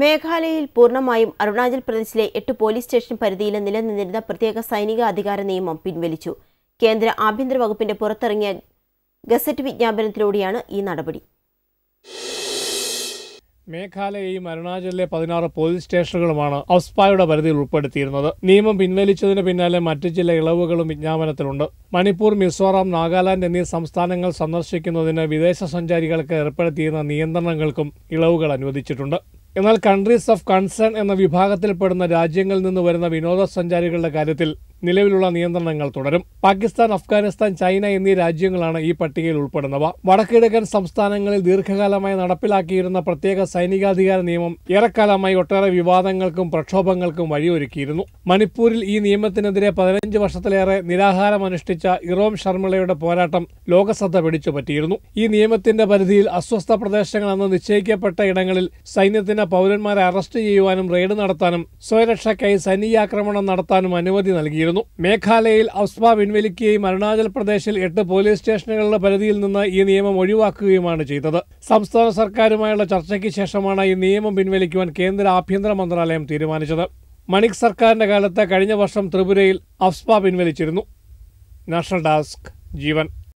മേഘാലയയിൽ പൂർണ്ണമായും അരുണാചൽ പ്രദേശിലെ എട്ട് പോലീസ് സ്റ്റേഷൻ പരിധിയിൽ നിലനിന്നിരുന്ന പ്രത്യേക സൈനിക അധികാര നിയമം പിൻവലിച്ചു കേന്ദ്ര ആഭ്യന്തര വകുപ്പിന്റെ പുറത്തിറങ്ങിയ ഗസറ്റ് വിജ്ഞാപനത്തിലൂടെയാണ് ഈ നടപടി മേഘാലയയും അരുണാചലിലെ പതിനാറ് പോലീസ് സ്റ്റേഷനുകളുമാണ് ഔസ്പായുടെ പരിധിയിൽ ഉൾപ്പെടുത്തിയിരുന്നത് നിയമം പിൻവലിച്ചതിന് പിന്നാലെ മറ്റ് ചില ഇളവുകളും വിജ്ഞാപനത്തിലുണ്ട് മണിപ്പൂർ മിസോറാം നാഗാലാൻഡ് എന്നീ സംസ്ഥാനങ്ങൾ സന്ദർശിക്കുന്നതിന് വിദേശ സഞ്ചാരികൾക്ക് ഏർപ്പെടുത്തിയിരുന്ന നിയന്ത്രണങ്ങൾക്കും ഇളവുകൾ അനുവദിച്ചിട്ടുണ്ട് എന്നാൽ കൺട്രീസ് ഓഫ് കൺസേൺ എന്ന വിഭാഗത്തിൽപ്പെടുന്ന രാജ്യങ്ങളിൽ നിന്ന് വരുന്ന വിനോദസഞ്ചാരികളുടെ കാര്യത്തിൽ നിലവിലുള്ള നിയന്ത്രണങ്ങൾ തുടരും പാകിസ്ഥാൻ അഫ്ഗാനിസ്ഥാൻ ചൈന എന്നീ രാജ്യങ്ങളാണ് ഈ പട്ടികയിൽ ഉൾപ്പെടുന്നവ വടക്കിഴക്കൻ സംസ്ഥാനങ്ങളിൽ ദീർഘകാലമായി നടപ്പിലാക്കിയിരുന്ന പ്രത്യേക സൈനികാധികാര നിയമം ഏറെക്കാലമായി ഒട്ടേറെ വിവാദങ്ങൾക്കും പ്രക്ഷോഭങ്ങൾക്കും വഴിയൊരുക്കിയിരുന്നു മണിപ്പൂരിൽ ഈ നിയമത്തിനെതിരെ പതിനഞ്ച് വർഷത്തിലേറെ നിരാഹാരമനുഷ്ഠിച്ച ഇറോം ശർമ്മളയുടെ പോരാട്ടം ലോകശ്രദ്ധ പിടിച്ചുപറ്റിയിരുന്നു ഈ നിയമത്തിന്റെ പരിധിയിൽ അസ്വസ്ഥ പ്രദേശങ്ങളെന്ന് നിശ്ചയിക്കപ്പെട്ട ഇടങ്ങളിൽ സൈന്യത്തിന് പൗരന്മാരെ അറസ്റ്റ് ചെയ്യുവാനും റെയ്ഡ് നടത്താനും സ്വയരക്ഷയ്ക്കായി സൈനികാക്രമണം നടത്താനും അനുമതി നൽകിയിരുന്നു ഉണ്ടായിരുന്നു മേഘാലയയിൽ അഫ്സ്മ പിൻവലിക്കുകയും അരുണാചൽ പ്രദേശിൽ എട്ട് പോലീസ് സ്റ്റേഷനുകളുടെ പരിധിയിൽ നിന്ന് ഈ നിയമം ഒഴിവാക്കുകയുമാണ് ചെയ്തത് സംസ്ഥാന സർക്കാരുമായുള്ള ചർച്ചയ്ക്ക് ശേഷമാണ് ഈ നിയമം പിൻവലിക്കുവാൻ കേന്ദ്ര ആഭ്യന്തര മന്ത്രാലയം തീരുമാനിച്ചത് മണിക് സർക്കാരിന്റെ കാലത്ത് കഴിഞ്ഞ വർഷം ത്രിപുരയിൽ അഫ്സ്പ പിൻവലിച്ചിരുന്നു നാഷണൽ ഡാസ്ക് ജീവൻ